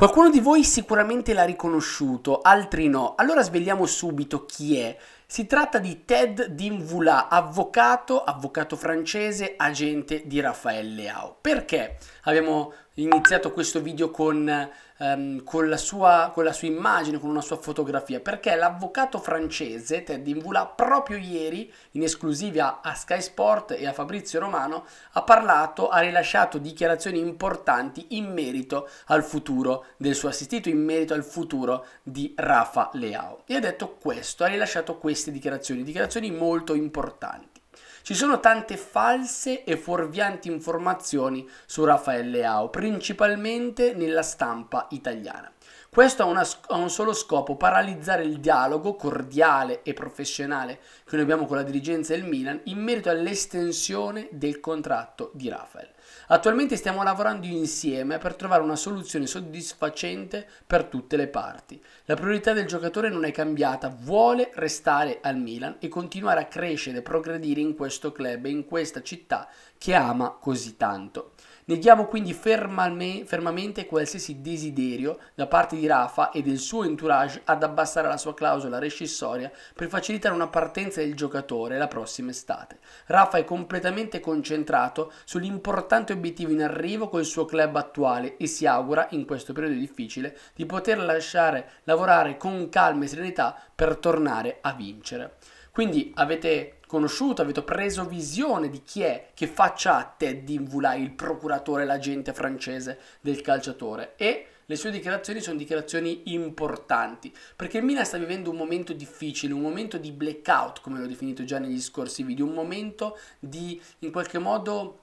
Qualcuno di voi sicuramente l'ha riconosciuto, altri no. Allora svegliamo subito chi è. Si tratta di Ted Dimvula, avvocato, avvocato francese, agente di Raffaele Leao. Perché abbiamo iniziato questo video con, um, con, la sua, con, la sua, immagine, con una sua fotografia, perché l'avvocato francese Ted Invula proprio ieri, in esclusiva a Sky Sport e a Fabrizio Romano, ha parlato, ha rilasciato dichiarazioni importanti in merito al futuro del suo assistito, in merito al futuro di Rafa Leao. E ha detto questo, ha rilasciato queste queste dichiarazioni, dichiarazioni molto importanti. Ci sono tante false e fuorvianti informazioni su Raffaele Leao, principalmente nella stampa italiana. Questo ha, una, ha un solo scopo, paralizzare il dialogo cordiale e professionale che noi abbiamo con la dirigenza del Milan in merito all'estensione del contratto di Rafael. Attualmente stiamo lavorando insieme per trovare una soluzione soddisfacente per tutte le parti. La priorità del giocatore non è cambiata, vuole restare al Milan e continuare a crescere e progredire in questo club e in questa città che ama così tanto. Neghiamo quindi fermame, fermamente qualsiasi desiderio da parte di Rafa e del suo entourage ad abbassare la sua clausola rescissoria per facilitare una partenza del giocatore la prossima estate. Rafa è completamente concentrato sull'importante obiettivo in arrivo col suo club attuale e si augura, in questo periodo difficile, di poter lasciare lavorare con calma e serenità per tornare a vincere. Quindi avete conosciuto, avete preso visione di chi è che faccia a Ted Invulai, il procuratore, l'agente francese del calciatore. E le sue dichiarazioni sono dichiarazioni importanti, perché il Milan sta vivendo un momento difficile, un momento di blackout, come l'ho definito già negli scorsi video, un momento di, in qualche modo,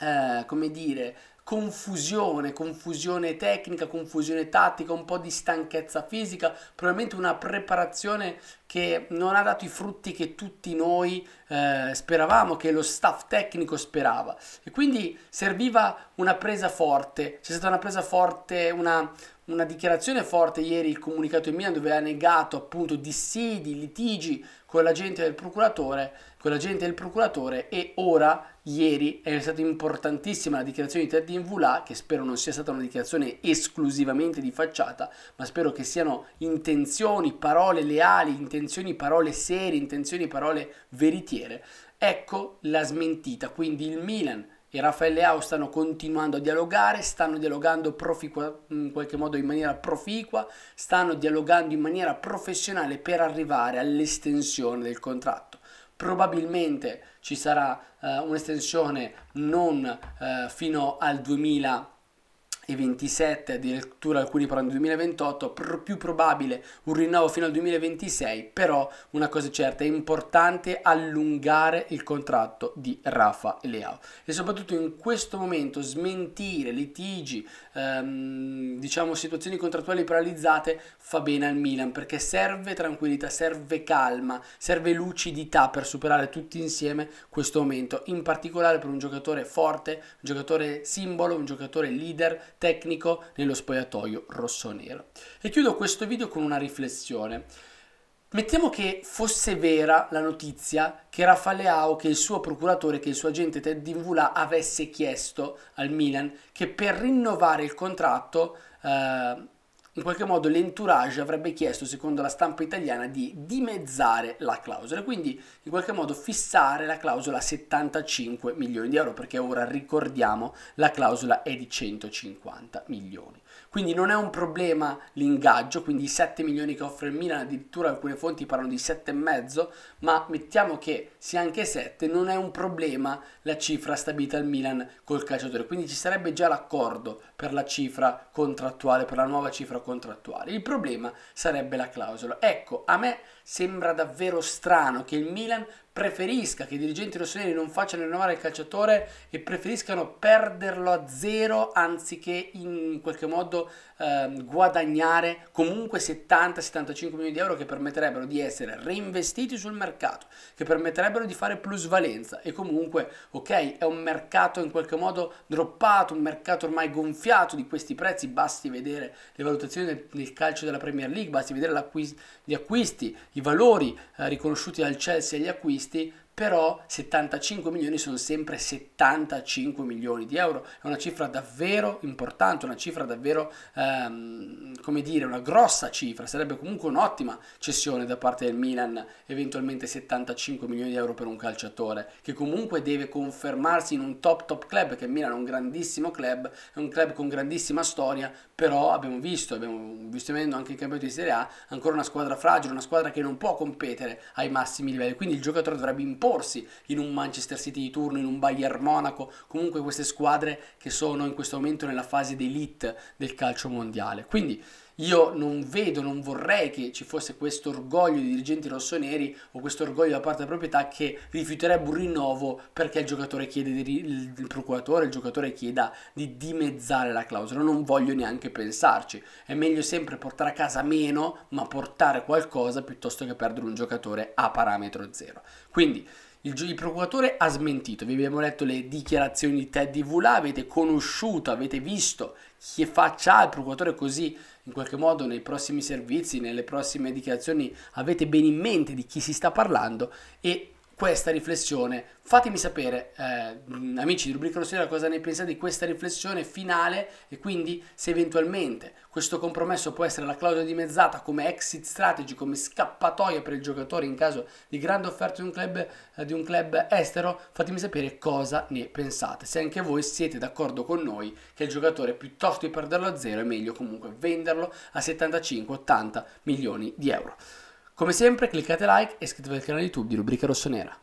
eh, come dire, confusione, confusione tecnica, confusione tattica, un po' di stanchezza fisica, probabilmente una preparazione che non ha dato i frutti che tutti noi eh, speravamo, che lo staff tecnico sperava. E quindi serviva una presa forte, c'è stata una presa forte, una, una dichiarazione forte ieri il comunicato in Milan dove ha negato appunto dissidi, litigi con l'agente del procuratore, con l'agente del procuratore e ora ieri è stata importantissima la dichiarazione di Teddy Invula che spero non sia stata una dichiarazione esclusivamente di facciata, ma spero che siano intenzioni, parole leali, intenzioni, parole serie, intenzioni, parole veritiere. Ecco la smentita, quindi il Milan e Raffaele Leao stanno continuando a dialogare, stanno dialogando proficua, in qualche modo in maniera proficua, stanno dialogando in maniera professionale per arrivare all'estensione del contratto. Probabilmente ci sarà eh, un'estensione non eh, fino al 2020, e 27, addirittura alcuni parlano del 2028, pr- più probabile un rinnovo fino al 2026, però una cosa certa, è importante allungare il contratto di Rafa Leao e soprattutto in questo momento smentire litigi, ehm, diciamo situazioni contrattuali paralizzate fa bene al Milan perché serve tranquillità, serve calma, serve lucidità per superare tutti insieme questo momento, in particolare per un giocatore forte, un giocatore simbolo, un giocatore leader tecnico nello spogliatoio rosso-nero. E chiudo questo video con una riflessione. Mettiamo che fosse vera la notizia che Rafa Leao, che il suo procuratore, che il suo agente Ted Invula avesse chiesto al Milan che per rinnovare il contratto eh, in qualche modo l'entourage avrebbe chiesto, secondo la stampa italiana, di dimezzare la clausola, quindi in qualche modo fissare la clausola a 75 milioni di euro, perché ora ricordiamo la clausola è di 150 milioni. Quindi non è un problema l'ingaggio, quindi i 7 milioni che offre il Milan, addirittura alcune fonti parlano di 7,5, ma mettiamo che sia anche 7, non è un problema la cifra stabilita al Milan col calciatore, quindi ci sarebbe già l'accordo per la cifra contrattuale, per la nuova cifra contrattuale. Il problema sarebbe la clausola. Ecco, a me sembra davvero strano che il Milan preferisca che i dirigenti rossoneri non facciano rinnovare il calciatore e preferiscano perderlo a zero anziché in qualche modo eh, guadagnare comunque 70-75 milioni di euro che permetterebbero di essere reinvestiti sul mercato, che permetterebbero di fare plusvalenza e comunque ok è un mercato in qualche modo droppato, un mercato ormai gonfiato di questi prezzi, basti vedere le valutazioni situazione del, del, calcio della Premier League, basti vedere gli acquisti, i valori eh, riconosciuti dal Chelsea agli acquisti, però 75 milioni sono sempre 75 milioni di euro, è una cifra davvero importante, una cifra davvero, ehm, come dire, una grossa cifra, sarebbe comunque un'ottima cessione da parte del Milan, eventualmente 75 milioni di euro per un calciatore, che comunque deve confermarsi in un top top club, che il Milan è un grandissimo club, è un club con grandissima storia, però abbiamo visto, abbiamo visto anche il campionato di Serie A, ancora una squadra fragile, una squadra che non può competere ai massimi livelli, quindi il giocatore dovrebbe imporre imporsi in un Manchester City di turno, in un Bayern Monaco, comunque queste squadre che sono in questo momento nella fase d'elite del calcio mondiale. Quindi io non vedo, non vorrei che ci fosse questo orgoglio di dirigenti rossoneri o questo orgoglio da parte della proprietà che rifiuterebbe un rinnovo perché il giocatore chiede di, il procuratore, il giocatore chieda di dimezzare la clausola. Non voglio neanche pensarci. È meglio sempre portare a casa meno, ma portare qualcosa piuttosto che perdere un giocatore a parametro zero. Quindi il, il, procuratore ha smentito, vi abbiamo letto le dichiarazioni di Teddy Vula, avete conosciuto, avete visto che faccia il procuratore così in qualche modo nei prossimi servizi, nelle prossime dichiarazioni avete ben in mente di chi si sta parlando e questa riflessione. Fatemi sapere, eh, amici di Rubrica Rossera, cosa ne pensate di questa riflessione finale e quindi se eventualmente questo compromesso può essere la clausola dimezzata come exit strategy, come scappatoia per il giocatore in caso di grande offerta di un club, eh, di un club estero, fatemi sapere cosa ne pensate. Se anche voi siete d'accordo con noi che il giocatore piuttosto di perderlo a zero è meglio comunque venderlo a 75-80 milioni di euro. Come sempre cliccate like e iscrivetevi al canale YouTube di Rubrica Rossonera.